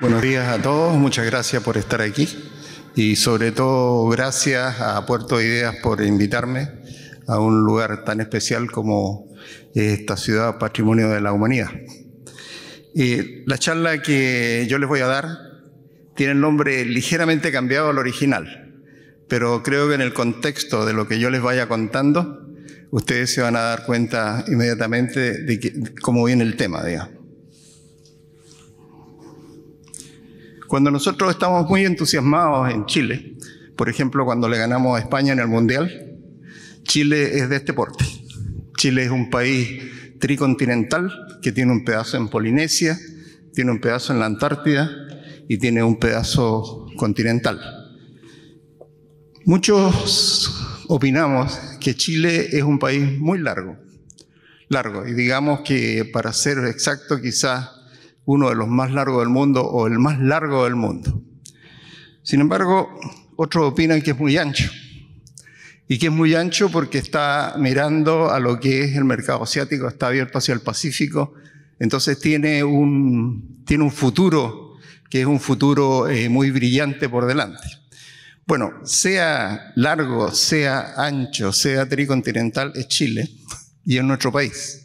Buenos días a todos, muchas gracias por estar aquí y sobre todo gracias a Puerto Ideas por invitarme a un lugar tan especial como esta ciudad Patrimonio de la Humanidad. y la charla que yo les voy a dar tiene el nombre ligeramente cambiado al original, pero creo que en el contexto de lo que yo les vaya contando, ustedes se van a dar cuenta inmediatamente de, de cómo viene el tema, digamos. Cuando nosotros estamos muy entusiasmados en Chile, por ejemplo, cuando le ganamos a España en el Mundial, Chile es de este porte. Chile es un país tricontinental que tiene un pedazo en Polinesia, tiene un pedazo en la Antártida y tiene un pedazo continental. Muchos opinamos que Chile es un país muy largo, largo, y digamos que para ser exacto quizás uno de los más largos del mundo o el más largo del mundo. Sin embargo, otros opinan que es muy ancho y que es muy ancho porque está mirando a lo que es el mercado asiático, está abierto hacia el Pacífico, entonces tiene un, tiene un futuro que es un futuro eh, muy brillante por delante. Bueno, sea largo, sea ancho, sea tricontinental, es Chile y es nuestro país.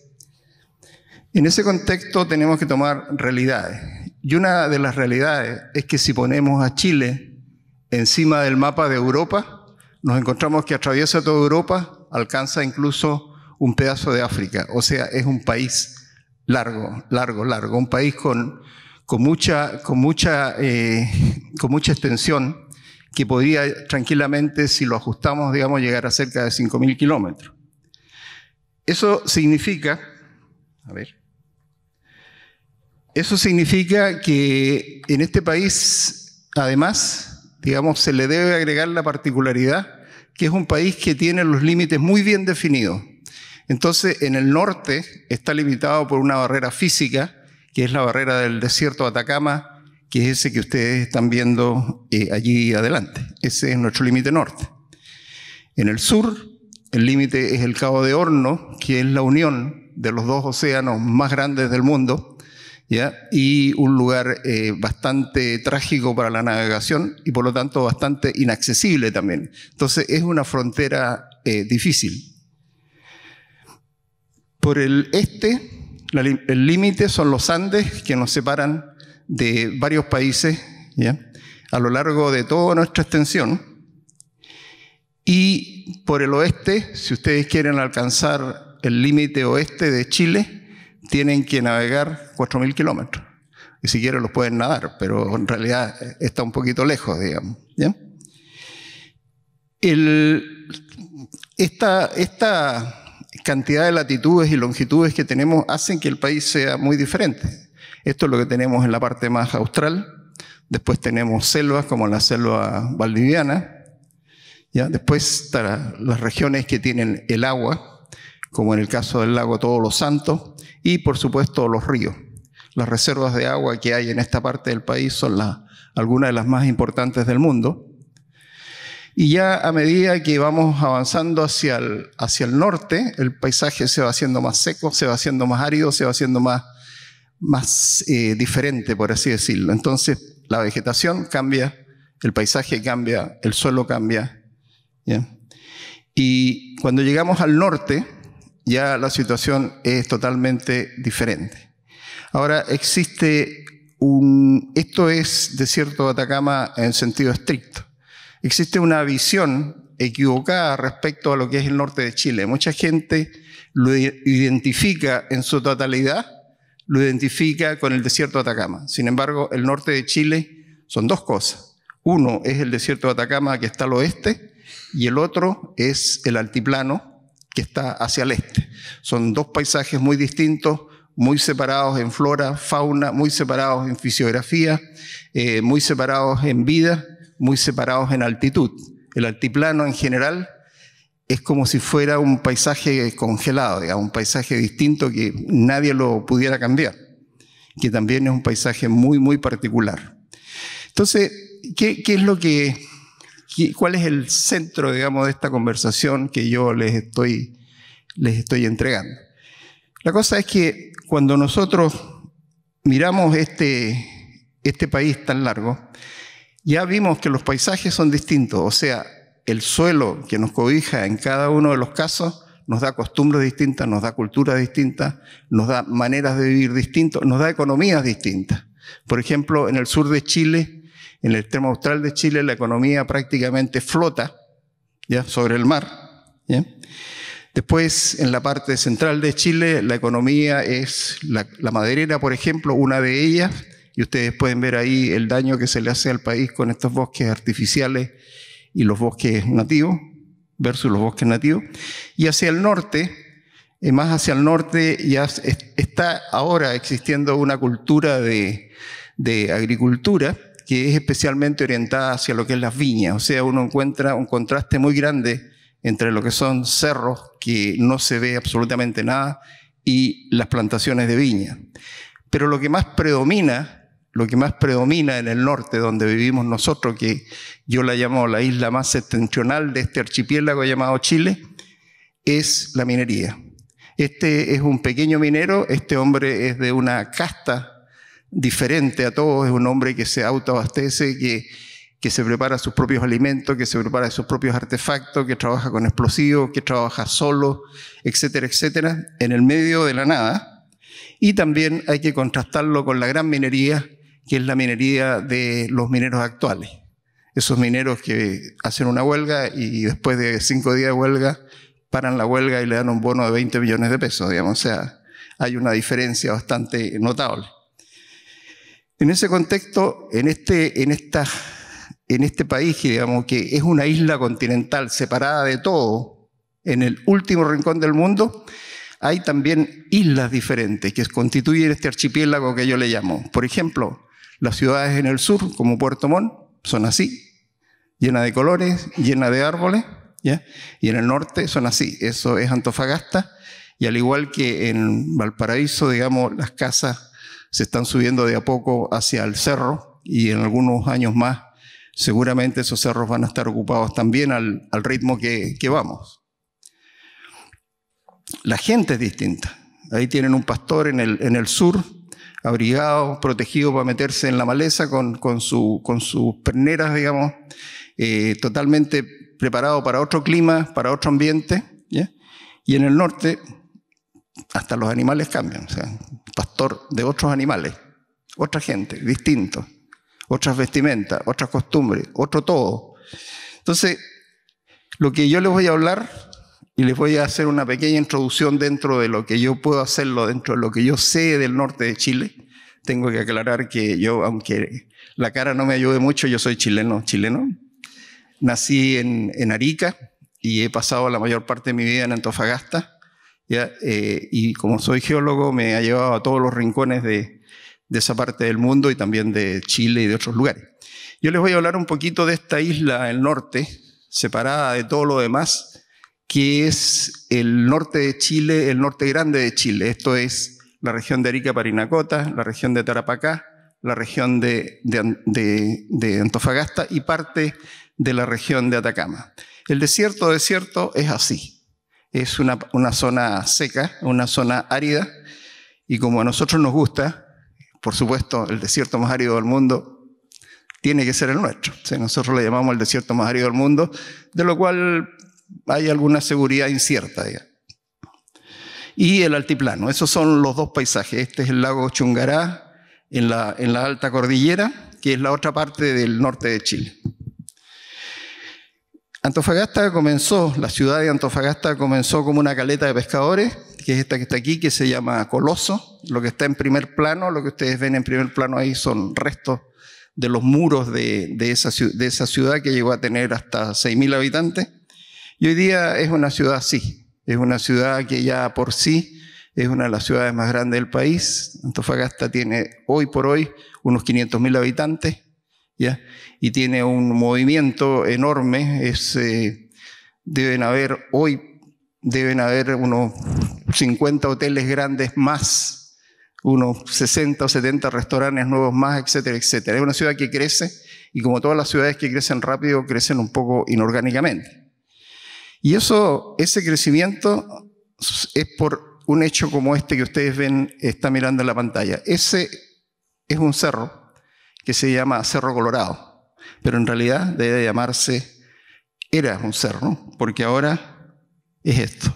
En ese contexto tenemos que tomar realidades. Y una de las realidades es que si ponemos a Chile encima del mapa de Europa, nos encontramos que atraviesa toda Europa, alcanza incluso un pedazo de África. O sea, es un país largo, largo, largo. Un país con, con mucha, con mucha, eh, con mucha extensión que podría tranquilamente, si lo ajustamos, digamos, llegar a cerca de 5.000 kilómetros. Eso significa, a ver, eso significa que en este país, además, digamos, se le debe agregar la particularidad que es un país que tiene los límites muy bien definidos. Entonces, en el norte está limitado por una barrera física, que es la barrera del desierto de Atacama, que es ese que ustedes están viendo eh, allí adelante. Ese es nuestro límite norte. En el sur, el límite es el Cabo de Horno, que es la unión de los dos océanos más grandes del mundo, y un lugar eh, bastante trágico para la navegación y por lo tanto bastante inaccesible también. Entonces es una frontera eh, difícil. Por el este, el límite son los Andes que nos separan de varios países a lo largo de toda nuestra extensión. Y por el oeste, si ustedes quieren alcanzar el límite oeste de Chile, tienen que navegar 4.000 kilómetros. Y siquiera quieren los pueden nadar, pero en realidad eh, está un poquito lejos, digamos. esta, cantidad de latitudes y longitudes que tenemos hacen que el país sea muy diferente. Esto es lo que tenemos en la parte más austral. Después tenemos selvas como la selva valdiviana. ¿ya? Después las regiones que tienen el agua, como en el caso del lago Todos los Santos, y por supuesto los ríos. Las reservas de agua que hay en esta parte del país son algunas de las más importantes del mundo. Y ya a medida que vamos avanzando hacia el, hacia el norte, el paisaje se va haciendo más seco, se va haciendo más árido, se va haciendo más, más eh, diferente, por así decirlo. Entonces, la vegetación cambia, el paisaje cambia, el suelo cambia. Y cuando llegamos al norte, ya la situación es totalmente diferente. Ahora, existe un... Esto es desierto de Atacama en sentido estricto. Existe una visión equivocada respecto a lo que es el norte de Chile. Mucha gente lo identifica en su totalidad, lo identifica con el desierto de Atacama. Sin embargo, el norte de Chile son dos cosas. Uno es el desierto de Atacama que está al oeste y el otro es el altiplano que está hacia el este. Son dos paisajes muy distintos, muy separados en flora, fauna, muy separados en fisiografía, eh, muy separados en vida, muy separados en altitud. El altiplano en general es como si fuera un paisaje congelado, digamos, un paisaje distinto que nadie lo pudiera cambiar, que también es un paisaje muy, muy particular. Entonces, ¿qué, es lo cuál es el centro, digamos, de esta conversación que yo les estoy les estoy entregando. La cosa es que cuando nosotros miramos este, este país tan largo, ya vimos que los paisajes son distintos, o sea, el suelo que nos cobija en cada uno de los casos nos da costumbres distintas, nos da culturas distintas, nos da maneras de vivir distintas, nos da economías distintas. Por ejemplo, en el sur de Chile, en el extremo austral de Chile, la economía prácticamente flota ¿ya? sobre el mar. Después, en la parte central de Chile, la economía es la, maderera, por ejemplo, una de ellas, y ustedes pueden ver ahí el daño que se le hace al país con estos bosques artificiales y los bosques nativos versus los bosques nativos. Y hacia el norte, más hacia el norte, ya está ahora existiendo una cultura de, agricultura que es especialmente orientada hacia lo que es las viñas. O sea, uno encuentra un contraste muy grande entre lo que son cerros, que no se ve absolutamente nada, y las plantaciones de viña. Pero lo que más predomina, lo que más predomina en el norte donde vivimos nosotros, que yo la llamo la isla más septentrional de este archipiélago llamado Chile, es la minería. Este es un pequeño minero, este hombre es de una casta diferente a todos, es un hombre que se autoabastece, que que se prepara sus propios alimentos, que se prepara sus propios artefactos, que trabaja con explosivos, que trabaja solo, etcétera, etcétera, en el medio de la nada. Y también hay que contrastarlo con la gran minería, que es la minería de los mineros actuales. Esos mineros que hacen una huelga y después de cinco días de huelga paran la huelga y le dan un bono de 20 millones de pesos, digamos. O sea, hay una diferencia bastante notable. En ese contexto, en, este, en estas en este país, digamos, que es una isla continental separada de todo, en el último rincón del mundo, hay también islas diferentes que constituyen este archipiélago que yo le llamo. Por ejemplo, las ciudades en el sur, como Puerto Montt, son así, llena de colores, llena de árboles, y en el norte son así, eso es Antofagasta, y al igual que en Valparaíso, digamos, las casas se están subiendo de a poco hacia el cerro, y en algunos años más seguramente esos cerros van a estar ocupados también al, ritmo que, vamos. La gente es distinta. Ahí tienen un pastor en el, sur, abrigado, protegido para meterse en la maleza con, sus perneras, digamos, eh, totalmente preparado para otro clima, para otro ambiente. Y en el norte, hasta los animales cambian. pastor de otros animales, otra gente, distinto otras vestimentas, otras costumbres, otro todo. Entonces, lo que yo les voy a hablar y les voy a hacer una pequeña introducción dentro de lo que yo puedo hacerlo, dentro de lo que yo sé del norte de Chile. Tengo que aclarar que yo, aunque la cara no me ayude mucho, yo soy chileno, chileno. Nací en, Arica y he pasado la mayor parte de mi vida en Antofagasta. Eh, y como soy geólogo, me ha llevado a todos los rincones de, de esa parte del mundo y también de Chile y de otros lugares. Yo les voy a hablar un poquito de esta isla, el norte, separada de todo lo demás, que es el norte de Chile, el norte grande de Chile. Esto es la región de Arica Parinacota, la región de Tarapacá, la región de, Antofagasta y parte de la región de Atacama. El desierto desierto es así. Es una zona seca, una zona árida, y como a nosotros nos gusta, por supuesto, el desierto más árido del mundo tiene que ser el nuestro. Nosotros le llamamos el desierto más árido del mundo, de lo cual hay alguna seguridad incierta. Y el altiplano, esos son los dos paisajes. Este es el lago Chungará en la, en la alta cordillera, que es la otra parte del norte de Chile. Antofagasta comenzó, la ciudad de Antofagasta comenzó como una caleta de pescadores, que es esta que está aquí, que se llama Coloso. Lo que está en primer plano, lo que ustedes ven en primer plano ahí son restos de los muros de, esa, esa, ciudad que llegó a tener hasta 6.000 habitantes. Y hoy día es una ciudad así, es una ciudad que ya por sí es una de las ciudades más grandes del país. Antofagasta tiene hoy por hoy unos 500.000 habitantes y tiene un movimiento enorme, eh, deben haber hoy, deben haber unos 50 hoteles grandes más, unos 60 o 70 restaurantes nuevos más, etcétera, etcétera. Es una ciudad que crece y como todas las ciudades que crecen rápido, crecen un poco inorgánicamente. Y eso, ese crecimiento es por un hecho como este que ustedes ven, está mirando en la pantalla. Ese es un cerro que se llama Cerro Colorado, pero en realidad debe llamarse, era un cerro, porque ahora es esto.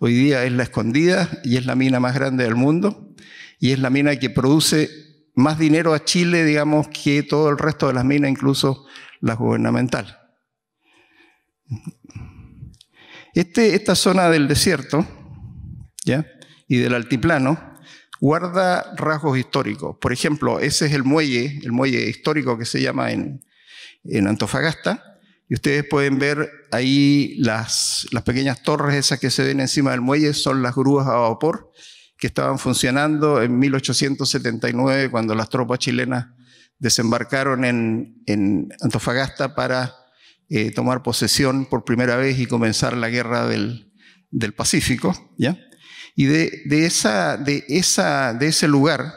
Hoy día es la escondida y es la mina más grande del mundo y es la mina que produce más dinero a Chile, digamos, que todo el resto de las minas, incluso las gubernamentales. Este, esta zona del desierto y del altiplano guarda rasgos históricos. Por ejemplo, ese es el muelle, el muelle histórico que se llama en, Antofagasta. Y ustedes pueden ver ahí las, pequeñas torres esas que se ven encima del muelle, son las grúas a vapor que estaban funcionando en 1879 cuando las tropas chilenas desembarcaron en, Antofagasta para eh, tomar posesión por primera vez y comenzar la guerra del, del Pacífico. ¿ya? Y de, esa, de, esa, de ese lugar,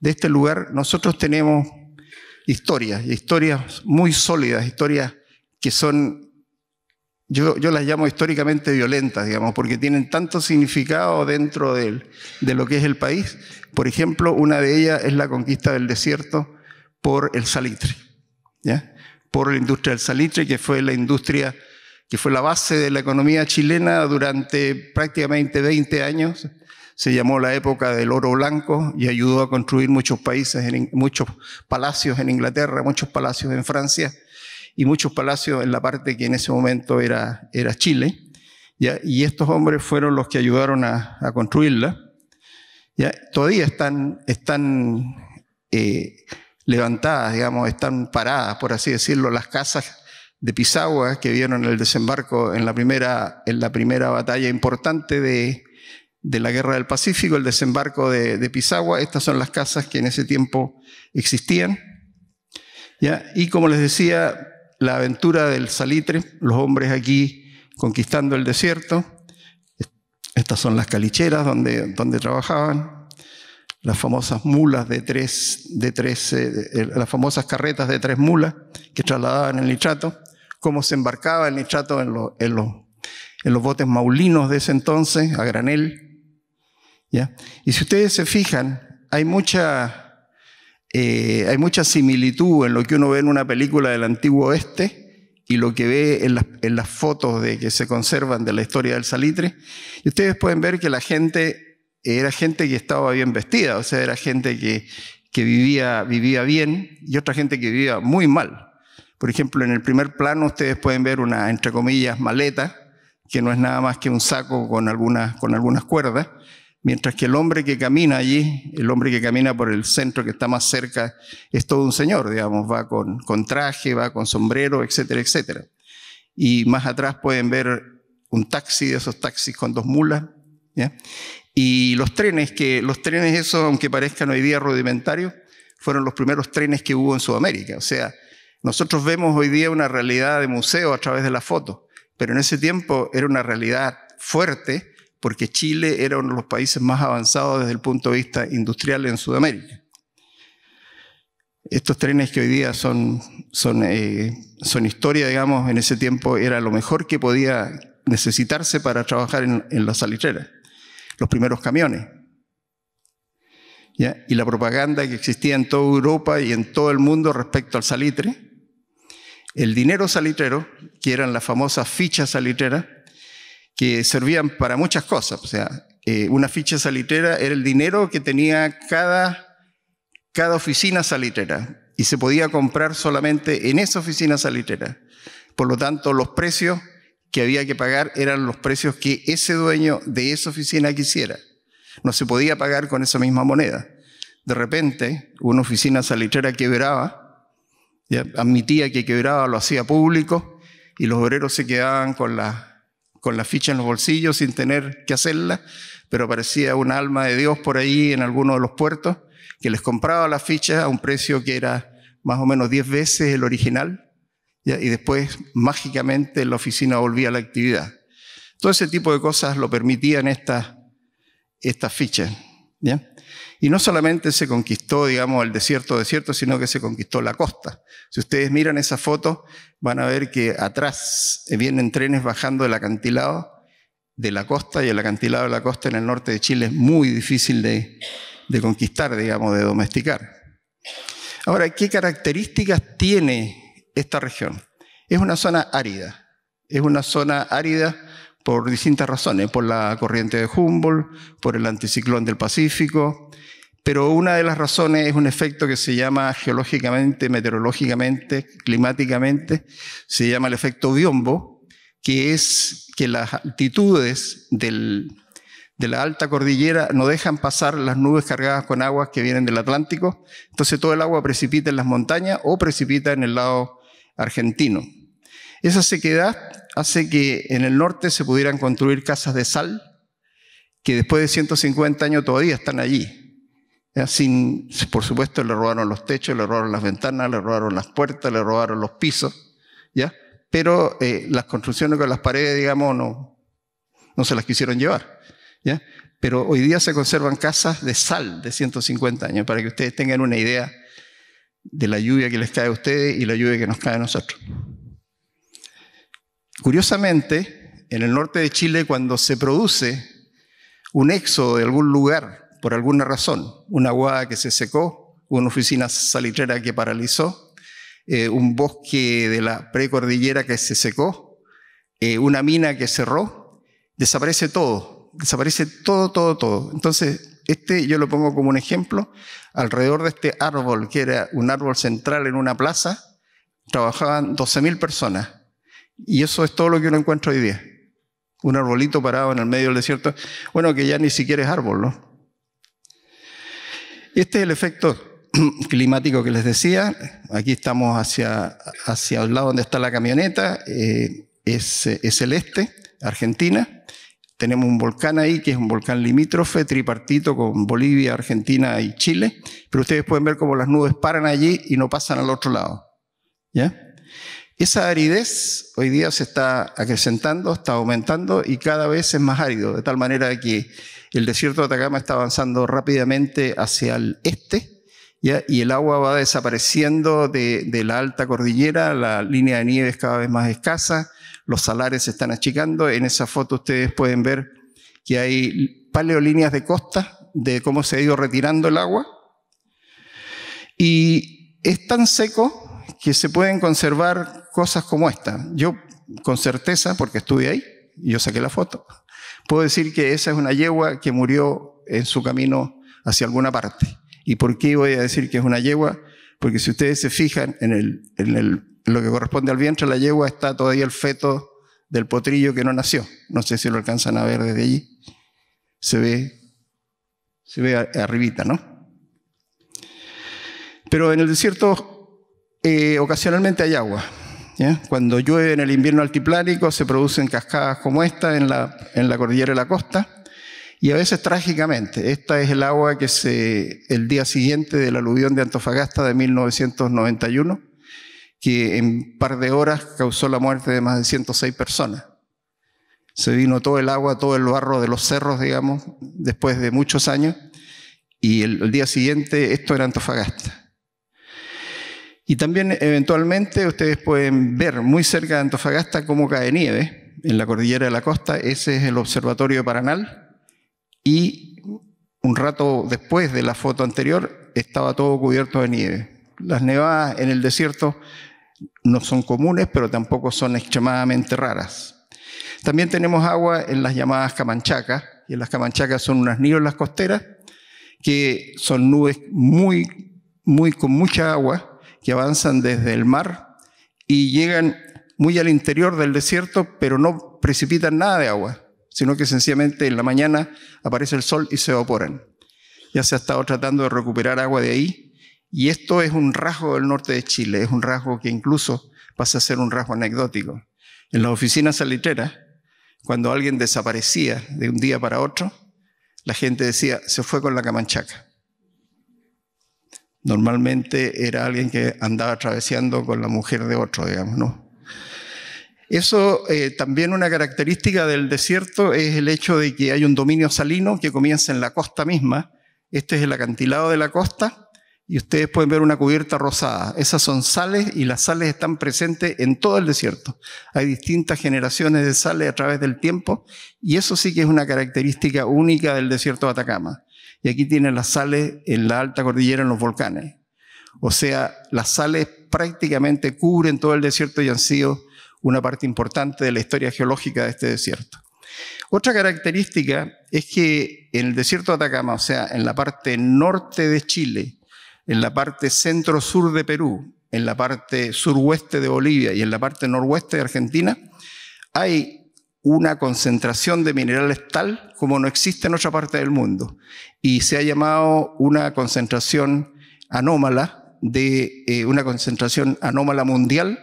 de este lugar, nosotros tenemos historias, historias muy sólidas, historias que son, yo, las llamo históricamente violentas, digamos, porque tienen tanto significado dentro de, lo que es el país. Por ejemplo, una de ellas es la conquista del desierto por el salitre, por la industria del salitre, que fue la industria que fue la base de la economía chilena durante prácticamente 20 años. Se llamó la época del oro blanco y ayudó a construir muchos países, muchos palacios en Inglaterra, muchos palacios en Francia y muchos palacios en la parte que en ese momento era, era Chile. Y estos hombres fueron los que ayudaron a, construirla. Todavía están, están eh, levantadas, digamos, están paradas, por así decirlo, las casas de Pisagua que vieron el desembarco en la primera, en la primera batalla importante de, la Guerra del Pacífico, el desembarco de, de, Pisagua. Estas son las casas que en ese tiempo existían. Y como les decía, la aventura del salitre, los hombres aquí conquistando el desierto. Estas son las calicheras donde, donde trabajaban, las famosas mulas de tres, de tres eh, eh, las famosas carretas de tres mulas que trasladaban el nitrato cómo se embarcaba el nitrato en, en, en los botes maulinos de ese entonces, a granel. ¿ya? Y si ustedes se fijan, hay mucha, eh, hay mucha similitud en lo que uno ve en una película del antiguo oeste y lo que ve en las, fotos de que se conservan de la historia del salitre. Y ustedes pueden ver que la gente era gente que estaba bien vestida, o sea, era gente que, vivía bien y otra gente que vivía muy mal. Por ejemplo, en el primer plano ustedes pueden ver una, entre comillas, maleta, que no es nada más que un saco con algunas, con algunas cuerdas, mientras que el hombre que camina allí, el hombre que camina por el centro que está más cerca, es todo un señor, digamos, va con, con traje, va con sombrero, etcétera, etcétera. Y más atrás pueden ver un taxi de esos taxis con dos mulas, Y los trenes, que los trenes esos, aunque parezcan hoy día rudimentarios, fueron los primeros trenes que hubo en Sudamérica. O sea, nosotros vemos hoy día una realidad de museo a través de la foto, pero en ese tiempo era una realidad fuerte porque Chile era uno de los países más avanzados desde el punto de vista industrial en Sudamérica. Estos trenes que hoy día son, son, eh, son historia, digamos, en ese tiempo era lo mejor que podía necesitarse para trabajar en, la salitrera. Los primeros camiones, y la propaganda que existía en toda Europa y en todo el mundo respecto al salitre, el dinero salitrero, que eran las famosas fichas salitreras, que servían para muchas cosas. O sea, eh, una ficha salitrera era el dinero que tenía cada, cada oficina salitrera y se podía comprar solamente en esa oficina salitrera. Por lo tanto, los precios que había que pagar eran los precios que ese dueño de esa oficina quisiera. No se podía pagar con esa misma moneda. De repente, una oficina salitrera quebraba admitía que quebraba, lo hacía público y los obreros se quedaban con la, con la ficha en los bolsillos sin tener que hacerla, pero parecía un alma de Dios por ahí en alguno de los puertos que les compraba la ficha a un precio que era más o menos 10 veces el original y después mágicamente la oficina volvía a la actividad. Todo ese tipo de cosas lo permitían estas, estas fichas. Y no solamente se conquistó, digamos, el desierto desierto, sino que se conquistó la costa. Si ustedes miran esa foto, van a ver que atrás eh, vienen trenes bajando el acantilado de la costa y el acantilado de la costa en el norte de Chile es muy difícil de, de conquistar, digamos, de domesticar. Ahora, ¿qué características tiene esta región? Es una zona árida. Es una zona árida por distintas razones, por la corriente de Humboldt, por el anticiclón del Pacífico, pero una de las razones es un efecto que se llama geológicamente, meteorológicamente, climáticamente, se llama el efecto biombo, que es que las altitudes de la alta cordillera no dejan pasar las nubes cargadas con aguas que vienen del Atlántico, entonces todo el agua precipita en las montañas o precipita en el lado argentino. Esa sequedad hace que en el norte se pudieran construir casas de sal, que después de 150 años todavía están allí. Sin, por supuesto, le robaron los techos, le robaron las ventanas, le robaron las puertas, le robaron los pisos, ¿ya? Pero eh, las construcciones con las paredes, digamos, no, no se las quisieron llevar, ¿ya? Pero hoy día se conservan casas de sal de 150 años, para que ustedes tengan una idea de la lluvia que les cae a ustedes y la lluvia que nos cae a nosotros. Curiosamente, en el norte de Chile, cuando se produce un éxodo de algún lugar, por alguna razón, una aguada que se secó, una oficina salitrera que paralizó, eh, un bosque de la precordillera que se secó, eh, una mina que cerró, desaparece todo, desaparece todo, todo, todo. Entonces, este yo lo pongo como un ejemplo, alrededor de este árbol, que era un árbol central en una plaza, trabajaban 12.000 personas y eso es todo lo que uno encuentra hoy día. Un arbolito parado en el medio del desierto. Bueno, que ya ni siquiera es árbol, ¿no? Este es el efecto climático que les decía. Aquí estamos hacia, hacia el lado donde está la camioneta. Eh, es, el este, Argentina. Tenemos un volcán ahí, que es un volcán limítrofe, tripartito con Bolivia, Argentina y Chile. Pero ustedes pueden ver cómo las nubes paran allí y no pasan al otro lado. ¿Ya? Esa aridez hoy día se está acrecentando, está aumentando y cada vez es más árido, de tal manera que el desierto de Atacama está avanzando rápidamente hacia el este y el agua va desapareciendo de, de la alta cordillera, la línea de nieve es cada vez más escasa, los salares se están achicando. En esa foto ustedes pueden ver que hay paleolíneas de costa de cómo se ha ido retirando el agua. Y es tan seco que se pueden conservar cosas como esta. Yo, con certeza, porque estuve ahí, y yo saqué la foto, puedo decir que esa es una yegua que murió en su camino hacia alguna parte. ¿Y por qué voy a decir que es una yegua? Porque si ustedes se fijan en, el, lo que corresponde al vientre, la yegua está todavía el feto del potrillo que no nació. No sé si lo alcanzan a ver desde allí. Se ve, se ve arribita, ¿no? Pero en el desierto eh, ocasionalmente hay agua. Cuando llueve en el invierno altiplánico se producen cascadas como esta en la, cordillera de la costa y a veces trágicamente. Esta es el agua que se, el día siguiente de la aluvión de Antofagasta de 1991, que en un par de horas causó la muerte de más de 106 personas. Se vino todo el agua, todo el barro de los cerros, digamos, después de muchos años, y el día siguiente esto era Antofagasta. Y también eventualmente ustedes pueden ver muy cerca de Antofagasta cómo cae nieve en la cordillera de la costa. Ese es el observatorio Paranal. Y un rato después de la foto anterior estaba todo cubierto de nieve. Las nevadas en el desierto no son comunes, pero tampoco son extremadamente raras. También tenemos agua en las llamadas camanchacas, y las camanchacas son unas nieblas costeras, que son nubes muy, muy, con mucha agua, que avanzan desde el mar y llegan muy al interior del desierto, pero no precipitan nada de agua, sino que sencillamente en la mañana aparece el sol y se evaporan. Ya se ha estado tratando de recuperar agua de ahí, y esto es un rasgo del norte de Chile, es un rasgo que incluso pasa a ser un rasgo anecdótico. En las oficinas salitreras, cuando alguien desaparecía de un día para otro, la gente decía, se fue con la camanchaca. Normalmente era alguien que andaba traveseando con la mujer de otro, digamos, ¿no? Eso eh, también una característica del desierto es el hecho de que hay un dominio salino que comienza en la costa misma. Este es el acantilado de la costa y ustedes pueden ver una cubierta rosada. Esas son sales y las sales están presentes en todo el desierto. Hay distintas generaciones de sales a través del tiempo y eso sí que es una característica única del desierto de Atacama. Y aquí tiene las sales en la alta cordillera, en los volcanes. O sea, las sales prácticamente cubren todo el desierto y han sido una parte importante de la historia geológica de este desierto. Otra característica es que en el desierto de Atacama, o sea, en la parte norte de Chile, en la parte centro-sur de Perú, en la parte suroeste de Bolivia y en la parte noroeste de Argentina, hay una concentración de minerales tal como no existe en otra parte del mundo. Y se ha llamado una concentración anómala de eh, una concentración anómala mundial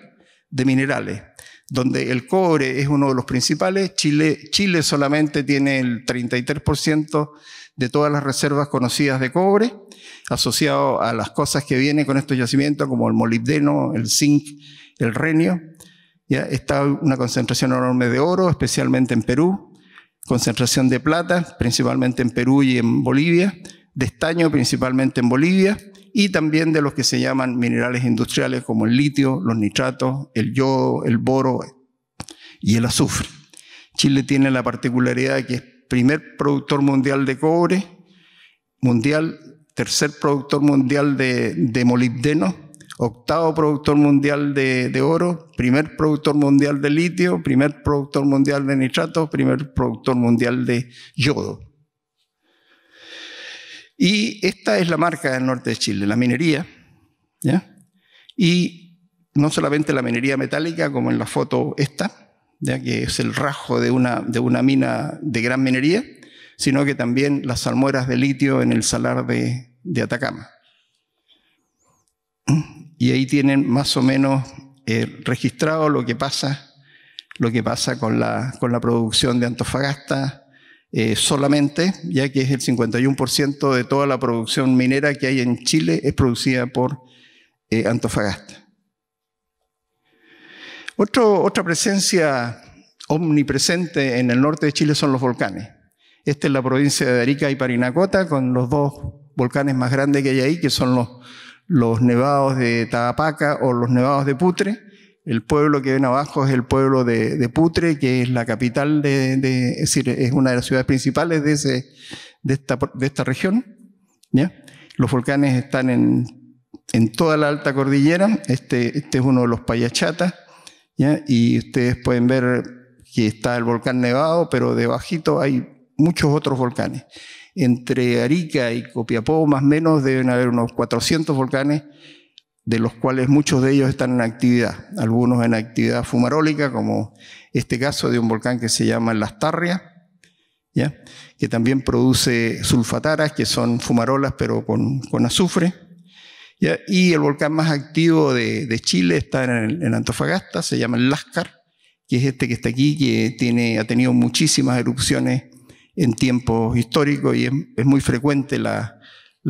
de minerales, donde el cobre es uno de los principales. Chile, Chile solamente tiene el 33% de todas las reservas conocidas de cobre, asociado a las cosas que vienen con estos yacimientos como el molibdeno, el zinc, el renio ¿ya? Está una concentración enorme de oro, especialmente en Perú, concentración de plata, principalmente en Perú y en Bolivia, de estaño, principalmente en Bolivia, y también de los que se llaman minerales industriales como el litio, los nitratos, el yodo, el boro y el azufre. Chile tiene la particularidad de que es primer productor mundial de cobre, mundial, tercer productor mundial de, de molibdeno, octavo productor mundial de, oro, primer productor mundial de litio, primer productor mundial de nitrato, primer productor mundial de yodo. Y esta es la marca del norte de Chile, la minería. Y no solamente la minería metálica, como en la foto esta, ¿ya? que es el rajo de una, de una mina de gran minería, sino que también las almueras de litio en el salar de, de Atacama y ahí tienen más o menos eh, registrado lo que pasa, lo que pasa con la, con la producción de Antofagasta eh, solamente, ya que es el 51% de toda la producción minera que hay en Chile es producida por eh, Antofagasta. Otro, otra presencia omnipresente en el norte de Chile son los volcanes. Esta es la provincia de Arica y Parinacota, con los dos volcanes más grandes que hay ahí, que son los los nevados de Tabapaca o los nevados de Putre. El pueblo que ven abajo es el pueblo de, Putre, que es la capital de, es decir, es una de las ciudades principales de, esta, región. ¿ya? Los volcanes están en, toda la alta cordillera. Este, este, es uno de los Payachatas. Y ustedes pueden ver que está el volcán Nevado, pero debajito hay muchos otros volcanes entre Arica y Copiapó, más o menos, deben haber unos 400 volcanes, de los cuales muchos de ellos están en actividad, algunos en actividad fumarólica, como este caso de un volcán que se llama Las Tarrias, que también produce sulfataras, que son fumarolas pero con, azufre. Y el volcán más activo de, Chile está en, Antofagasta, se llama el Láscar, que es este que está aquí, que tiene, ha tenido muchísimas erupciones en tiempos históricos y es, muy frecuente la,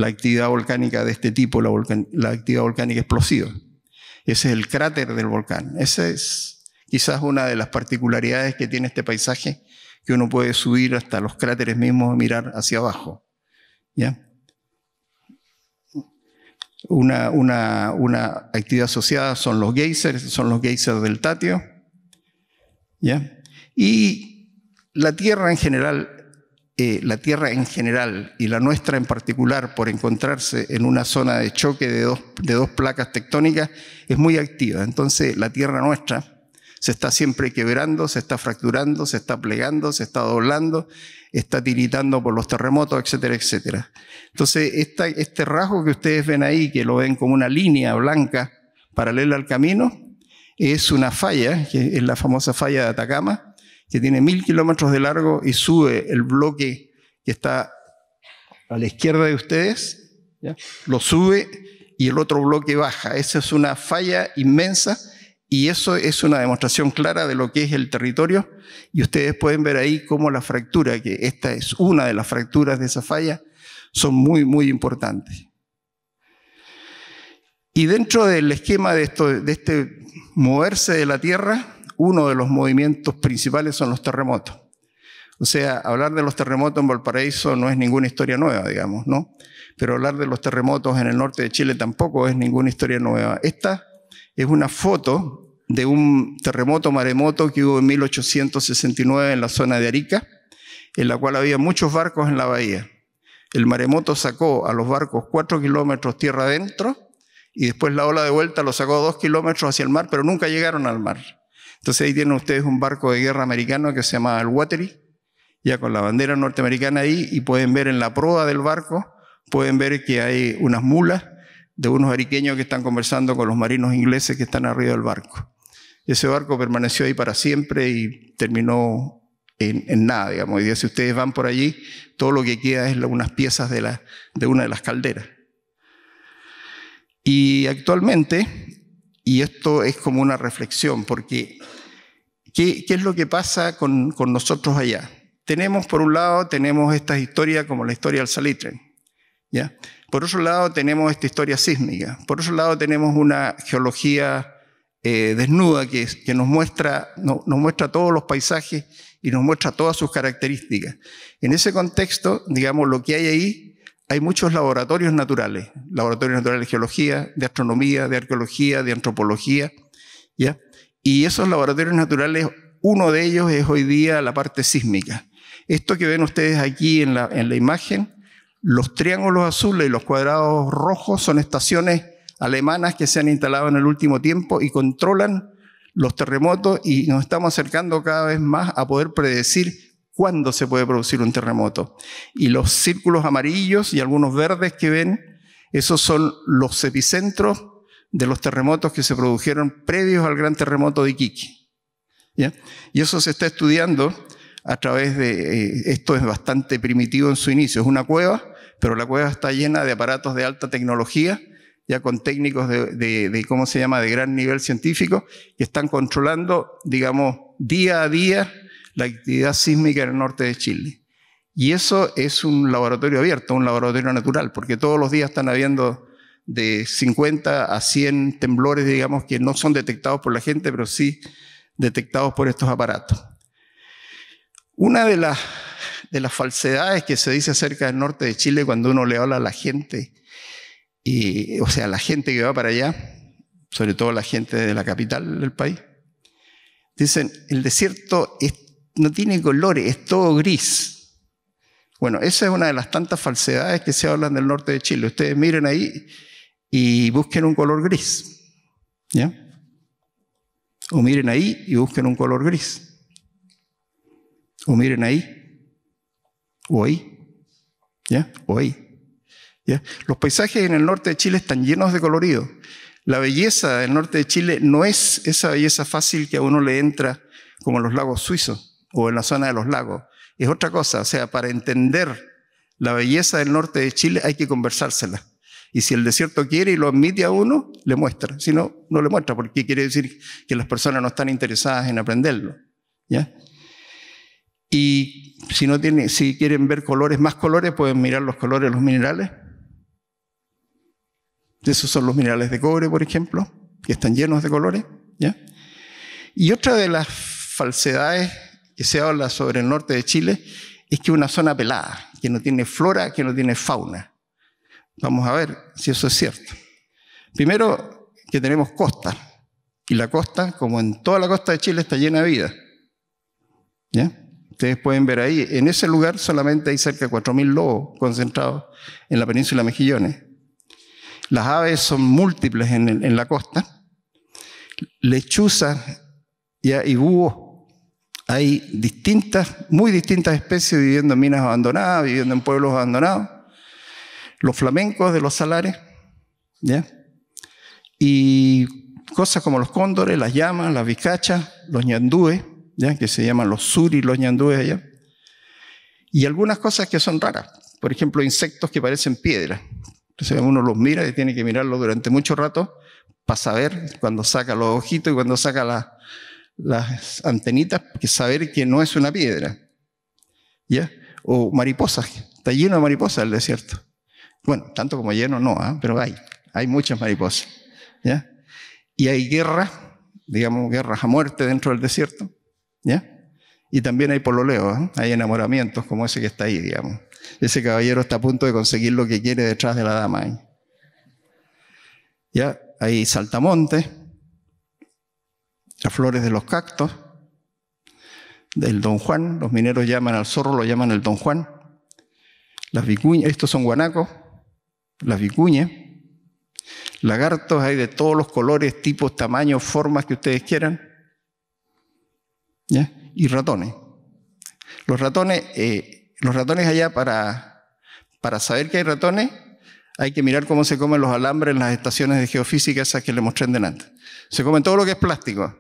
actividad volcánica de este tipo, la, actividad volcánica explosiva. Ese es el cráter del volcán. Esa es quizás una de las particularidades que tiene este paisaje, que uno puede subir hasta los cráteres mismos y mirar hacia abajo. Una, actividad asociada son los geysers, son los geysers del Tatio. ¿ya? Y la Tierra en general eh, la Tierra en general y la nuestra en particular por encontrarse en una zona de choque de dos, placas tectónicas es muy activa. Entonces la Tierra nuestra, se está siempre quebrando, se está fracturando, se está plegando, se está doblando, está tiritando por los terremotos, etcétera, etcétera. Entonces, este rasgo que ustedes ven ahí, que lo ven como una línea blanca paralela al camino, es una falla, que es la famosa falla de Atacama, que tiene mil kilómetros de largo y sube el bloque que está a la izquierda de ustedes, lo sube y el otro bloque baja. Esa es una falla inmensa y eso es una demostración clara de lo que es el territorio y ustedes pueden ver ahí cómo la fractura, que esta es una de las fracturas de esa falla, son muy, muy importantes. Y dentro del esquema de, esto, de este moverse de la Tierra, uno de los movimientos principales son los terremotos. O sea, hablar de los terremotos en Valparaíso no es ninguna historia nueva, digamos, ¿no? Pero hablar de los terremotos en el norte de Chile tampoco es ninguna historia nueva. Esta es una foto de un terremoto, maremoto que hubo en 1869 en la zona de Arica, en la cual había muchos barcos en la bahía. El maremoto sacó a los barcos cuatro kilómetros tierra adentro y después la ola de vuelta los sacó dos kilómetros hacia el mar, pero nunca llegaron al mar. Entonces ahí tienen ustedes un barco de guerra americano que se llama el Watery, ya con la bandera norteamericana ahí, y pueden ver en la proa del barco, pueden ver que hay unas mulas de unos ariqueños que están conversando con los marinos ingleses que están arriba del barco. Ese barco permaneció ahí para siempre y terminó en, nada, digamos. Y si ustedes van por allí, todo lo que queda es unas piezas de, de una de las calderas. Y actualmente y esto es como una reflexión, porque ¿qué, es lo que pasa con, nosotros allá? Tenemos, por un lado, tenemos esta historia como la historia del salitre, ¿ya? Por otro lado, tenemos esta historia sísmica. Por otro lado, tenemos una geología eh, desnuda que, que, nos, muestra, nos muestra todos los paisajes y nos muestra todas sus características. En ese contexto, digamos, lo que hay ahí hay muchos laboratorios naturales, laboratorios naturales de geología, de astronomía, de arqueología, de antropología, ¿ya? Y esos laboratorios naturales, uno de ellos es hoy día la parte sísmica. Esto que ven ustedes aquí en la, en la imagen, los triángulos azules y los cuadrados rojos son estaciones alemanas que se han instalado en el último tiempo y controlan los terremotos y nos estamos acercando cada vez más a poder predecir cuándo se puede producir un terremoto. Y los círculos amarillos y algunos verdes que ven, esos son los epicentros de los terremotos que se produjeron previos al gran terremoto de Iquique. Y eso se está estudiando a través de, eh, esto es bastante primitivo en su inicio, es una cueva, pero la cueva está llena de aparatos de alta tecnología, ya con técnicos de, de ¿cómo se llama?, de gran nivel científico, que están controlando, digamos, día a día la actividad sísmica en el norte de Chile. Y eso es un laboratorio abierto, un laboratorio natural, porque todos los días están habiendo de 50 a 100 temblores, digamos, que no son detectados por la gente, pero sí detectados por estos aparatos. Una de las, de las falsedades que se dice acerca del norte de Chile cuando uno le habla a la gente, o sea, la gente que va para allá, sobre todo la gente de la capital del país, dicen, el desierto es no tiene colores, es todo gris. Bueno, esa es una de las tantas falsedades que se hablan del norte de Chile. Ustedes miren ahí y busquen un color gris. ¿Ya? O miren ahí y busquen un color gris. O miren ahí. O ahí. ¿Ya? O ahí. ¿Ya? Los paisajes en el norte de Chile están llenos de colorido. La belleza del norte de Chile no es esa belleza fácil que a uno le entra como los lagos suizos o en la zona de los lagos. Es otra cosa, o sea, para entender la belleza del norte de Chile hay que conversársela. Y si el desierto quiere y lo admite a uno, le muestra. Si no, no le muestra, porque quiere decir que las personas no están interesadas en aprenderlo. ¿ya? Y si, no tiene, si quieren ver colores, más colores, pueden mirar los colores de los minerales. Esos son los minerales de cobre, por ejemplo, que están llenos de colores. ¿ya? Y otra de las falsedades que se habla sobre el norte de Chile es que es una zona pelada, que no tiene flora, que no tiene fauna. Vamos a ver si eso es cierto. Primero, que tenemos costa. Y la costa, como en toda la costa de Chile, está llena de vida. ¿Ya? Ustedes pueden ver ahí, en ese lugar solamente hay cerca de 4.000 lobos concentrados en la península Mejillones. Las aves son múltiples en, en la costa. Lechuzas y búhos hay distintas, muy distintas especies viviendo en minas abandonadas, viviendo en pueblos abandonados. Los flamencos de los salares, ¿ya? Y cosas como los cóndores, las llamas, las vizcachas, los ñandúes, ¿ya? Que se llaman los suri, los ñandúes allá. Y algunas cosas que son raras. Por ejemplo, insectos que parecen piedras. Entonces uno los mira y tiene que mirarlo durante mucho rato para saber cuando saca los ojitos y cuando saca la, las antenitas, saber que no es una piedra. ¿Ya? O mariposas, está lleno de mariposas el desierto. Bueno, tanto como lleno no, ¿ah? pero hay, hay muchas mariposas. ¿Ya? Y hay guerras, digamos, guerras a muerte dentro del desierto. ¿Ya? Y también hay pololeos, ¿ah? hay enamoramientos como ese que está ahí, digamos. Ese caballero está a punto de conseguir lo que quiere detrás de la dama. ¿Ya? Hay saltamontes, las flores de los cactos, del Don Juan, los mineros llaman al zorro, lo llaman el Don Juan, las vicuñas, estos son guanacos, las vicuñas, lagartos hay de todos los colores, tipos, tamaños, formas que ustedes quieran, ¿ya? y ratones. Los ratones, eh, los ratones allá para, para saber que hay ratones, hay que mirar cómo se comen los alambres en las estaciones de geofísica esas que le mostré en delante. Se comen todo lo que es plástico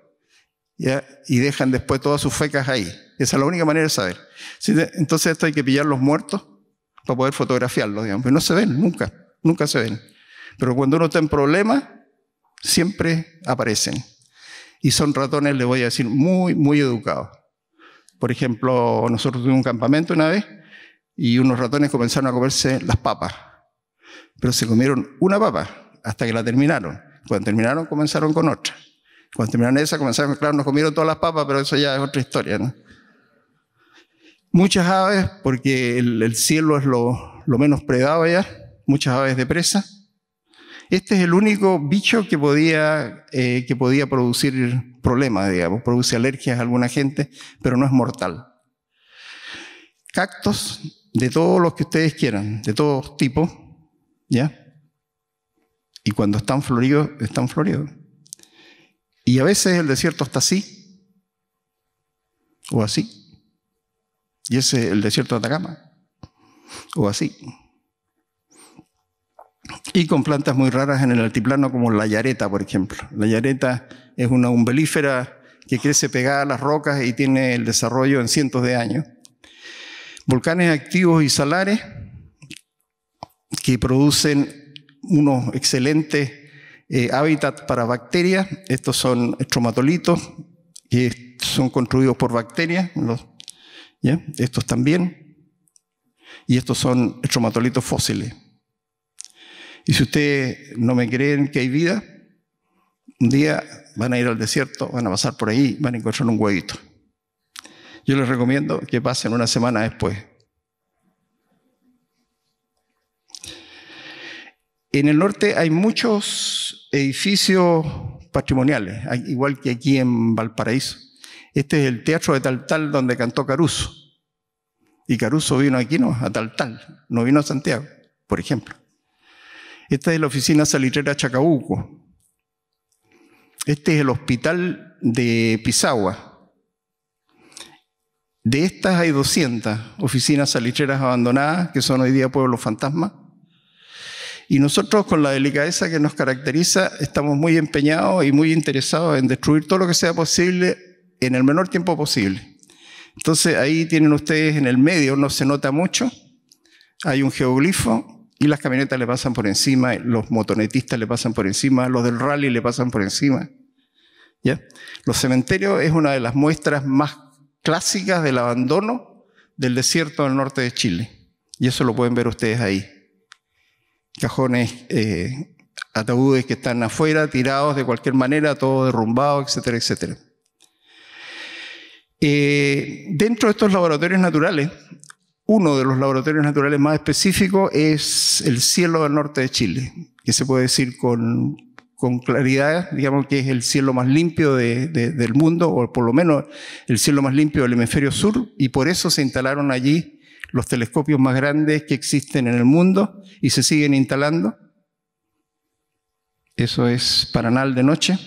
y dejan después todas sus fecas ahí. Esa es la única manera de saber. Entonces esto hay que pillar los muertos para poder fotografiarlos, digamos. no se ven, nunca, nunca se ven. Pero cuando uno está en problemas, siempre aparecen. Y son ratones, les voy a decir, muy, muy educados. Por ejemplo, nosotros tuvimos un campamento una vez y unos ratones comenzaron a comerse las papas. Pero se comieron una papa hasta que la terminaron. Cuando terminaron comenzaron con otra. Cuando terminaron esa, comenzaron, claro, nos comieron todas las papas, pero eso ya es otra historia. ¿no? Muchas aves, porque el, cielo es lo, menos predado ya. muchas aves de presa. Este es el único bicho que podía, eh, que podía producir problemas, digamos, produce alergias a alguna gente, pero no es mortal. Cactos de todos los que ustedes quieran, de todos tipos, ¿ya? Y cuando están floridos, están floridos. Y a veces el desierto está así, o así. Y ese es el desierto de Atacama, o así. Y con plantas muy raras en el altiplano, como la llareta, por ejemplo. La llareta es una umbelífera que crece pegada a las rocas y tiene el desarrollo en cientos de años. Volcanes activos y salares que producen unos excelentes eh, hábitat para bacterias. Estos son estromatolitos, que son construidos por bacterias. Estos también. Y estos son estromatolitos fósiles. Y si ustedes no me creen que hay vida, un día van a ir al desierto, van a pasar por ahí, van a encontrar un huevito. Yo les recomiendo que pasen una semana después En el norte hay muchos edificios patrimoniales, igual que aquí en Valparaíso. Este es el teatro de Taltal donde cantó Caruso. Y Caruso vino aquí, no, a Taltal, no vino a Santiago, por ejemplo. Esta es la oficina salitrera Chacabuco. Este es el hospital de Pisagua. De estas hay 200 oficinas salitreras abandonadas que son hoy día pueblos fantasmas y nosotros, con la delicadeza que nos caracteriza, estamos muy empeñados y muy interesados en destruir todo lo que sea posible en el menor tiempo posible. Entonces ahí tienen ustedes en el medio, no se nota mucho, hay un geoglifo y las camionetas le pasan por encima, los motonetistas le pasan por encima, los del rally le pasan por encima. ¿Ya? Los cementerios es una de las muestras más clásicas del abandono del desierto del norte de Chile. Y eso lo pueden ver ustedes ahí cajones, eh, ataúdes que están afuera, tirados de cualquier manera, todo derrumbado, etcétera, etcétera. Eh, dentro de estos laboratorios naturales, uno de los laboratorios naturales más específicos es el cielo del norte de Chile, que se puede decir con, claridad, digamos que es el cielo más limpio del mundo, o por lo menos el cielo más limpio del hemisferio sur, y por eso se instalaron allí los telescopios más grandes que existen en el mundo y se siguen instalando. Eso es Paranal de noche.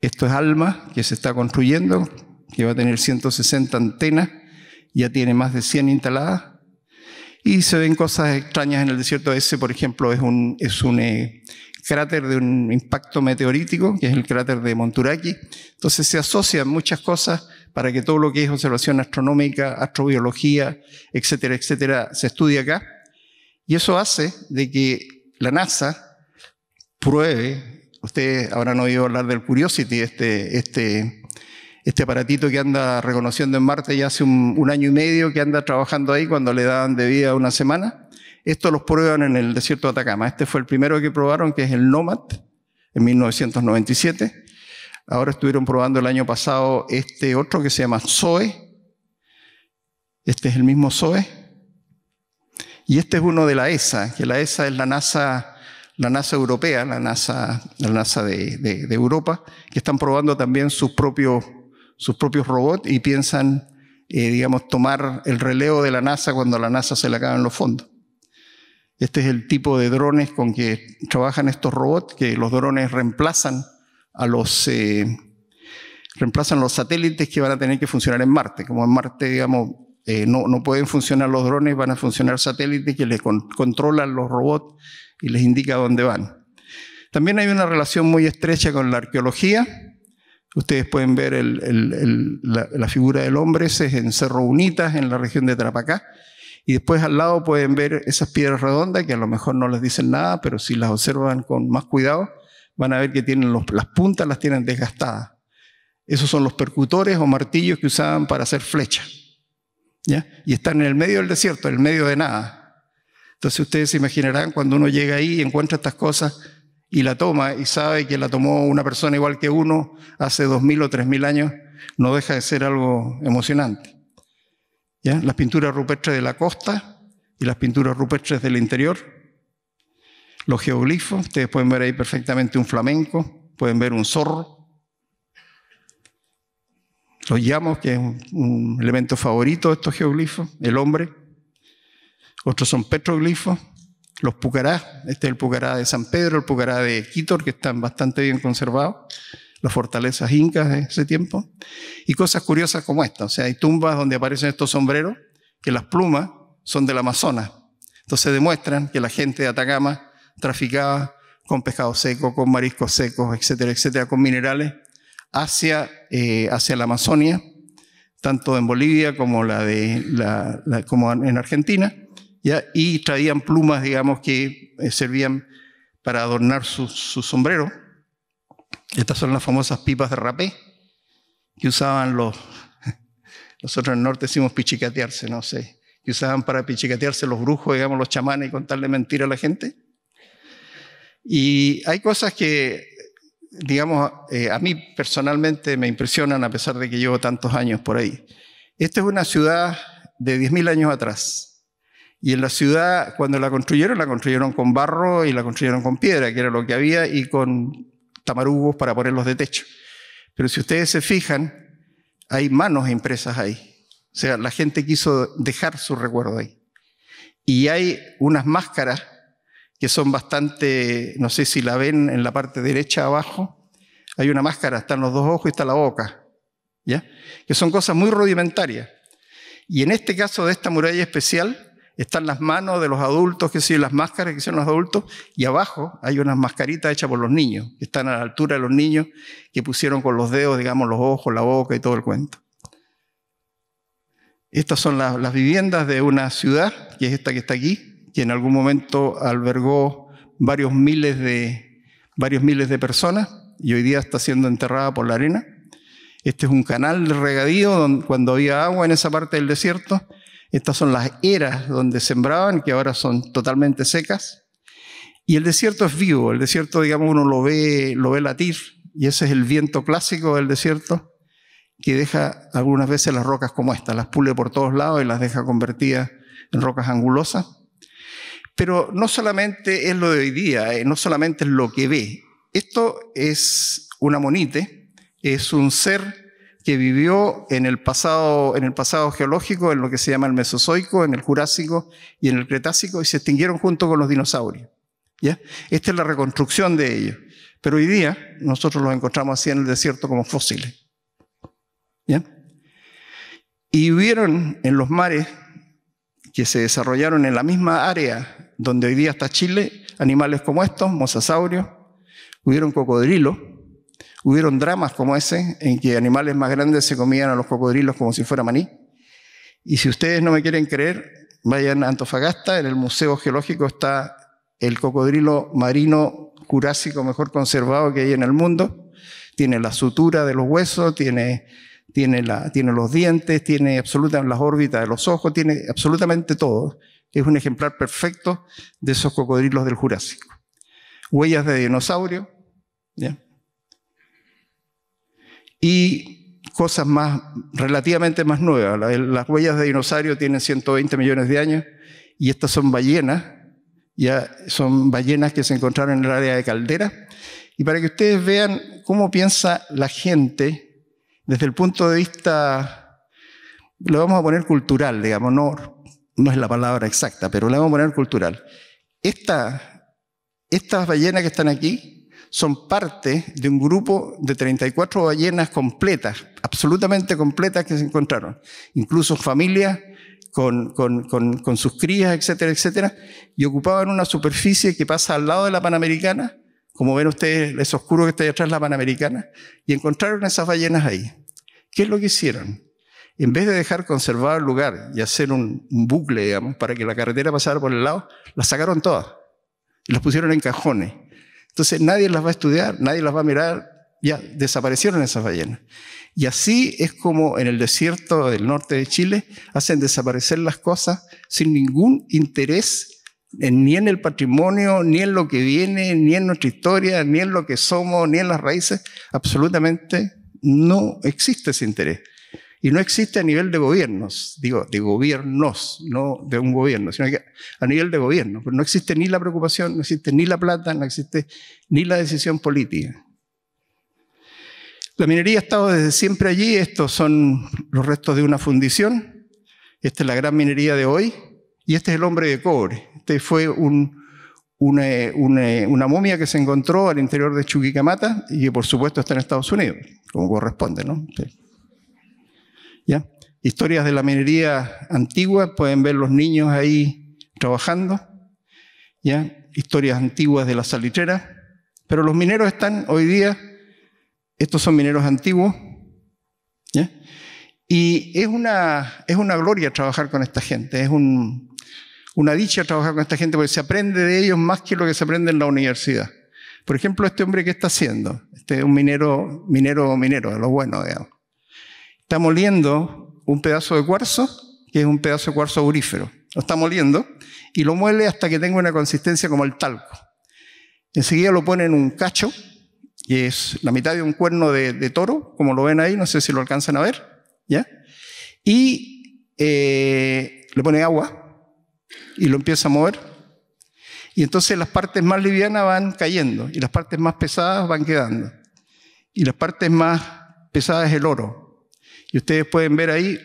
Esto es Alma, que se está construyendo, que va a tener 160 antenas, ya tiene más de 100 instaladas. Y se ven cosas extrañas en el desierto. Ese, por ejemplo, es un, es un eh, cráter de un impacto meteorítico, que es el cráter de Monturaki. Entonces se asocian muchas cosas para que todo lo que es observación astronómica, astrobiología, etcétera, etcétera, se estudie acá. Y eso hace de que la NASA pruebe, ustedes habrán oído hablar del Curiosity, este, este, este aparatito que anda reconociendo en Marte ya hace un, año y medio que anda trabajando ahí cuando le dan de vida una semana. Esto los prueban en el desierto de Atacama. Este fue el primero que probaron, que es el NOMAD, en 1997. Ahora estuvieron probando el año pasado este otro que se llama Zoe. Este es el mismo SOE. Y este es uno de la ESA, que la ESA es la NASA, la NASA europea, la NASA, la NASA de, Europa, que están probando también sus propios, sus propios robots y piensan, eh, digamos, tomar el relevo de la NASA cuando a la NASA se le acaban los fondos. Este es el tipo de drones con que trabajan estos robots, que los drones reemplazan a los... Eh, reemplazan los satélites que van a tener que funcionar en Marte. Como en Marte, digamos, eh, no, pueden funcionar los drones, van a funcionar satélites que les controlan los robots y les indica dónde van. También hay una relación muy estrecha con la arqueología. Ustedes pueden ver la, la, figura del hombre, ese es en Cerro Unitas, en la región de Tarapacá. Y después al lado pueden ver esas piedras redondas que a lo mejor no les dicen nada, pero si las observan con más cuidado, van a ver que tienen las puntas las tienen desgastadas. Esos son los percutores o martillos que usaban para hacer flechas. Y están en el medio del desierto, en el medio de nada. Entonces ustedes se imaginarán cuando uno llega ahí y encuentra estas cosas y la toma y sabe que la tomó una persona igual que uno hace dos mil o tres mil años, no deja de ser algo emocionante. ¿Ya? Las pinturas rupestres de la costa y las pinturas rupestres del interior los geoglifos. Ustedes pueden ver ahí perfectamente un flamenco, pueden ver un zorro. Los llamos, que es un, elemento favorito de estos geoglifos, el hombre. Otros son petroglifos, los pucarás. Este es el pucará de San Pedro, el pucará de Quito, que están bastante bien conservados las fortalezas incas de ese tiempo, y cosas curiosas como esta. O sea, hay tumbas donde aparecen estos sombreros, que las plumas son del Amazonas. Entonces demuestran que la gente de Atacama traficaba con pescado seco, con mariscos secos, etcétera, etcétera, con minerales, hacia, eh, hacia la Amazonia, tanto en Bolivia como, la de, la, como en Argentina, ¿ya? y traían plumas, digamos, que eh, servían para adornar su, sombrero. Estas son las famosas pipas de rapé que usaban los... Nosotros en el norte decimos pichicatearse, no sé. Que usaban para pichicatearse los brujos, digamos, los chamanes y contarle mentira a la gente. Y hay cosas que, digamos, eh, a mí personalmente me impresionan a pesar de que llevo tantos años por ahí. Esta es una ciudad de 10.000 años atrás. Y en la ciudad, cuando la construyeron, la construyeron con barro y la construyeron con piedra, que era lo que había, y con tamarugos para ponerlos de techo. Pero si ustedes se fijan, hay manos impresas ahí. O sea, la gente quiso dejar su recuerdo ahí. Y hay unas máscaras que son bastante, no sé si la ven en la parte derecha abajo, hay una máscara, están los dos ojos y está la boca, ¿ya? Que son cosas muy rudimentarias. Y en este caso de esta muralla especial están las manos de los adultos, que son las máscaras que hicieron los adultos, y abajo hay unas mascaritas hechas por los niños, que están a la altura de los niños, que pusieron con los dedos, digamos, los ojos, la boca y todo el cuento. Estas son las viviendas de una ciudad, que es esta que está aquí, que en algún momento albergó varios miles de, varios miles de personas y hoy día está siendo enterrada por la arena. Este es un canal regadío donde, cuando había agua en esa parte del desierto. Estas son las eras donde sembraban, que ahora son totalmente secas. Y el desierto es vivo, el desierto, digamos, uno lo ve, lo ve latir, y ese es el viento clásico del desierto, que deja algunas veces las rocas como estas, las pule por todos lados y las deja convertidas en rocas angulosas. Pero no solamente es lo de hoy día, eh, no solamente es lo que ve. Esto es una monite, es un ser que vivió en el pasado, en el pasado geológico, en lo que se llama el Mesozoico, en el Jurásico y en el Cretácico, y se extinguieron junto con los dinosaurios. ¿ya? Esta es la reconstrucción de ellos. Pero hoy día nosotros los encontramos así en el desierto como fósiles. Y vivieron en los mares que se desarrollaron en la misma área donde hoy día está Chile, animales como estos, mosasaurios, hubieron cocodrilos, hubieron dramas como ese, en que animales más grandes se comían a los cocodrilos como si fuera maní. Y si ustedes no me quieren creer, vayan a Antofagasta, en el Museo Geológico está el cocodrilo marino jurásico mejor conservado que hay en el mundo. Tiene la sutura de los huesos, tiene, tiene, la, tiene los dientes, tiene absolutamente las órbitas de los ojos, tiene absolutamente todo es un ejemplar perfecto de esos cocodrilos del Jurásico. Huellas de dinosaurio, ¿ya? y cosas más, relativamente más nuevas. Las huellas de dinosaurio tienen 120 millones de años y estas son ballenas, ya son ballenas que se encontraron en el área de caldera. Y para que ustedes vean cómo piensa la gente desde el punto de vista, lo vamos a poner cultural, digamos, no no es la palabra exacta, pero la vamos a poner cultural. estas ballenas que están aquí son parte de un grupo de 34 ballenas completas, absolutamente completas que se encontraron, incluso familias con, con, sus crías, etcétera, etcétera, y ocupaban una superficie que pasa al lado de la Panamericana, como ven ustedes, es oscuro que está detrás la Panamericana, y encontraron esas ballenas ahí. ¿Qué es lo que hicieron? en vez de dejar conservado el lugar y hacer un, bucle, digamos, para que la carretera pasara por el lado, las sacaron todas y las pusieron en cajones. Entonces nadie las va a estudiar, nadie las va a mirar, ya desaparecieron esas ballenas. Y así es como en el desierto del norte de Chile hacen desaparecer las cosas sin ningún interés ni en el patrimonio, ni en lo que viene, ni en nuestra historia, ni en lo que somos, ni en las raíces. Absolutamente no existe ese interés. Y no existe a nivel de gobiernos, digo, de gobiernos, no de un gobierno, sino a nivel de gobierno. Pero no existe ni la preocupación, no existe ni la plata, no existe ni la decisión política. La minería ha estado desde siempre allí. Estos son los restos de una fundición. Esta es la gran minería de hoy. Y este es el hombre de cobre. Este fue eh, eh, una, momia que se encontró al interior de Chuquicamata y que por supuesto está en Estados Unidos, como corresponde, ¿no? Historias de la minería antigua, pueden ver los niños ahí trabajando. ¿Ya? Historias antiguas de la salitrera. Pero los mineros están hoy día, estos son mineros antiguos. Y es una, es una gloria trabajar con esta gente, es una dicha trabajar con esta gente porque se aprende de ellos más que lo que se aprende en la universidad. Por ejemplo, este hombre que está haciendo, este es un minero, minero, minero, de lo bueno, digamos está moliendo un pedazo de cuarzo, que es un pedazo de cuarzo aurífero. Lo está moliendo y lo muele hasta que tenga una consistencia como el talco. Enseguida lo pone en un cacho, que es la mitad de un cuerno de, toro, como lo ven ahí, no sé si lo alcanzan a ver, ¿ya? Y eh, le pone agua y lo empieza a mover. Y entonces las partes más livianas van cayendo y las partes más pesadas van quedando. Y las partes más pesadas es el oro, y ustedes pueden ver ahí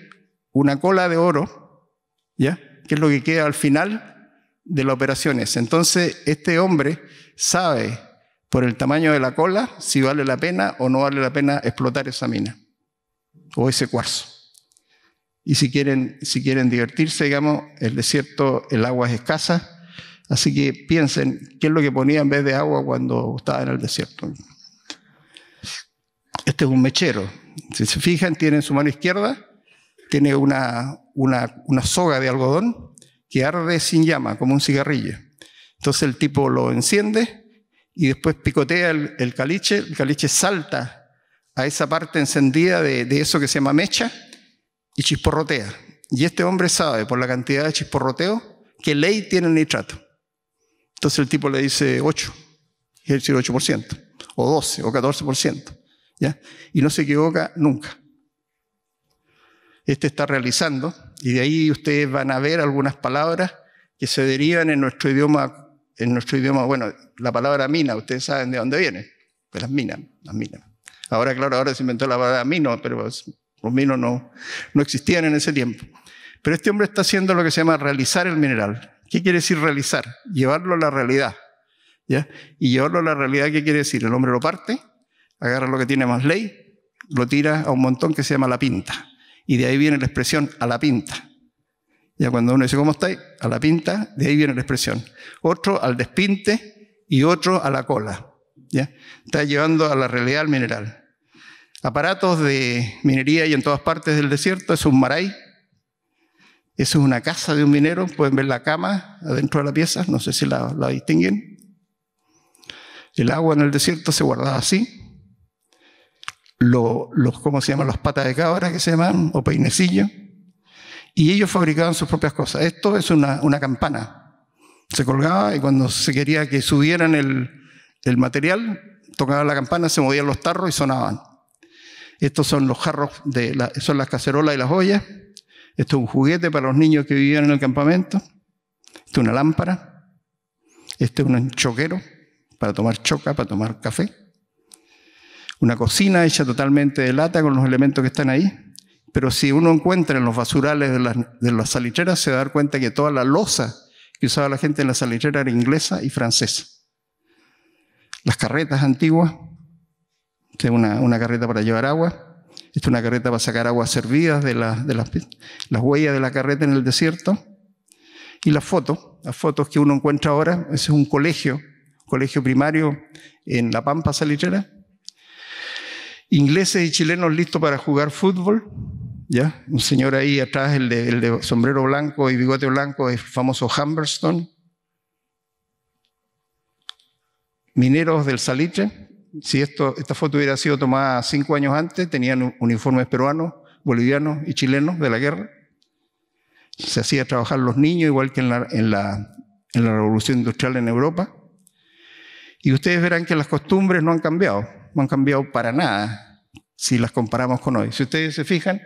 una cola de oro, ¿ya? Que es lo que queda al final de las operaciones. Entonces, este hombre sabe por el tamaño de la cola si vale la pena o no vale la pena explotar esa mina o ese cuarzo. Y si quieren, si quieren divertirse, digamos, el desierto, el agua es escasa, así que piensen qué es lo que ponía en vez de agua cuando estaba en el desierto. Este es un mechero, si se fijan, tiene en su mano izquierda, tiene una, una, soga de algodón que arde sin llama, como un cigarrillo. Entonces el tipo lo enciende y después picotea el, caliche, el caliche salta a esa parte encendida de, eso que se llama mecha y chisporrotea. Y este hombre sabe, por la cantidad de chisporroteo, que ley tiene el nitrato. Entonces el tipo le dice 8, es decir, 8%, o 12, o 14%. Y no se equivoca nunca. Este está realizando, y de ahí ustedes van a ver algunas palabras que se derivan en nuestro idioma, en nuestro idioma, bueno, la palabra mina, ustedes saben de dónde viene, De las minas, Ahora, claro, ahora se inventó la palabra mino, pero los minos no, no existían en ese tiempo. Pero este hombre está haciendo lo que se llama realizar el mineral. ¿Qué quiere decir realizar? Llevarlo a la realidad. ¿ya? Y llevarlo a la realidad, ¿qué quiere decir? El hombre lo parte, agarra lo que tiene más ley, lo tira a un montón que se llama la pinta. Y de ahí viene la expresión a la pinta. Ya cuando uno dice, ¿cómo estáis? A la pinta, de ahí viene la expresión. Otro al despinte y otro a la cola. ¿ya? Está llevando a la realidad al mineral. Aparatos de minería y en todas partes del desierto, es un maray. Eso es una casa de un minero, pueden ver la cama adentro de la pieza, no sé si la, la distinguen. El agua en el desierto se guardaba así, los, ¿cómo se llaman? Los patas de cabra que se llaman, o peinecillos. Y ellos fabricaban sus propias cosas. Esto es una, campana. Se colgaba y cuando se quería que subieran el, material, tocaban la campana, se movían los tarros y sonaban. Estos son los jarros, de son las cacerolas y las ollas. Esto es un juguete para los niños que vivían en el campamento. Esto es una lámpara. Este es un choquero para tomar choca, para tomar café una cocina hecha totalmente de lata con los elementos que están ahí. Pero si uno encuentra en los basurales de las, de se va a dar cuenta que toda la losa que usaba la gente en la salitrera era inglesa y francesa. Las carretas antiguas, esta una, carreta para llevar agua, esta es una carreta para sacar agua servida de, de las, huellas de la carreta en el desierto, y las fotos, las fotos que uno encuentra ahora, ese es un colegio, colegio primario en La Pampa Salitrera, ingleses y chilenos listos para jugar fútbol. ¿Ya? Un señor ahí atrás, el de, sombrero blanco y bigote blanco, el famoso Humberstone. Mineros del Salitre. Si esto, esta foto hubiera sido tomada cinco años antes, tenían uniformes peruanos, bolivianos y chilenos de la guerra. Se hacía trabajar los niños, igual que en la revolución industrial en Europa. Y ustedes verán que las costumbres no han cambiado no han cambiado para nada si las comparamos con hoy. Si ustedes se fijan,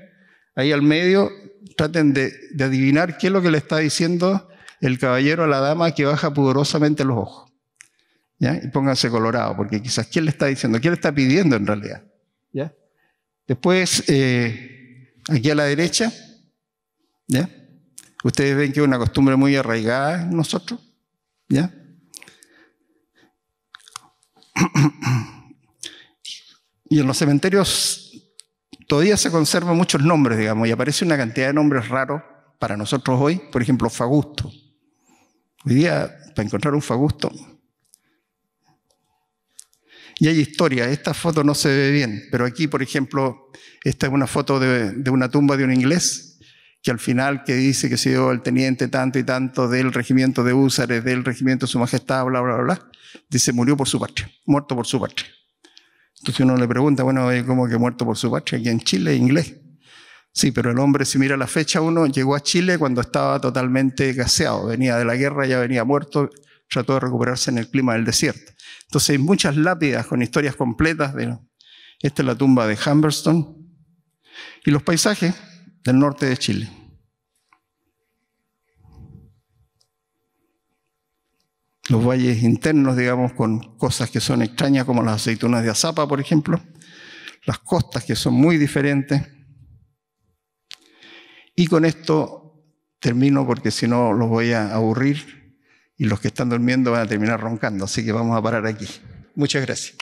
ahí al medio traten de, adivinar qué es lo que le está diciendo el caballero a la dama que baja pudorosamente los ojos. ¿Ya? Y pónganse colorado, porque quizás quién le está diciendo, quién le está pidiendo en realidad. ¿Ya? Después, eh, aquí a la derecha, ¿ya? Ustedes ven que es una costumbre muy arraigada en nosotros, ¿ya? Y en los cementerios todavía se conservan muchos nombres, digamos, y aparece una cantidad de nombres raros para nosotros hoy, por ejemplo, Fagusto. Hoy día, para encontrar un Fagusto. Y hay historia, esta foto no se ve bien, pero aquí, por ejemplo, esta es una foto de, una tumba de un inglés, que al final que dice que se dio el teniente tanto y tanto del regimiento de húsares, del regimiento de su majestad, bla, bla, bla, bla, dice murió por su patria, muerto por su patria. Entonces uno le pregunta, bueno, ¿cómo que muerto por su patria? Aquí en Chile, inglés. Sí, pero el hombre, si mira la fecha, uno llegó a Chile cuando estaba totalmente gaseado. Venía de la guerra, ya venía muerto, trató de recuperarse en el clima del desierto. Entonces hay muchas lápidas con historias completas. De, esta es la tumba de Humberston. Y los paisajes del norte de Chile. los valles internos, digamos, con cosas que son extrañas como las aceitunas de azapa, por ejemplo, las costas que son muy diferentes. Y con esto termino porque si no los voy a aburrir y los que están durmiendo van a terminar roncando, así que vamos a parar aquí. Muchas gracias.